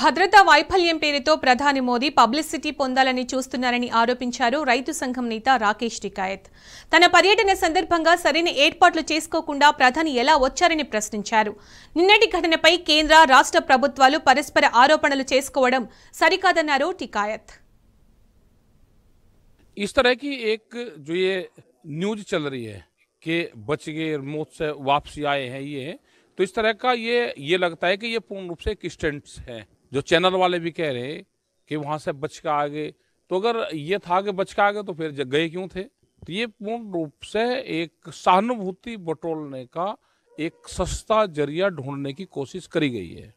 భద్రతా వైఫల్యం పేరుతో ప్రధాని మోదీ పబ్లిసిటీ పొందాలని చూస్తున్నారని ఆరోపించారు రైతు సంఘం నేత రాకేష్ టికాయత్ తన పర్యటన సందర్భంగా సరైన ఏర్పాట్లు చేసుకోకుండా ప్రధాని ఎలా వచ్చారని ప్రశ్నించారు నిన్నటి ఘటనపై కేంద్ర రాష్ట్ర ప్రభుత్వాలు పరస్పర ఆరోపణలు చేసుకోవడం సరికాదన్నారు టికాయత్ इस तरह की एक जो ये न्यूज चल रही है कि बच गए मौत से वापसी आए हैं ये तो इस तरह का ये ये लगता है कि ये पूर्ण रूप से एक स्टेंट्स है जो चैनल वाले भी कह रहे कि वहाँ से बच का आगे तो अगर ये था कि बच का आगे तो फिर गए क्यों थे तो ये पूर्ण रूप से एक सहानुभूति बटोलने का एक सस्ता जरिया ढूंढने की कोशिश करी गई है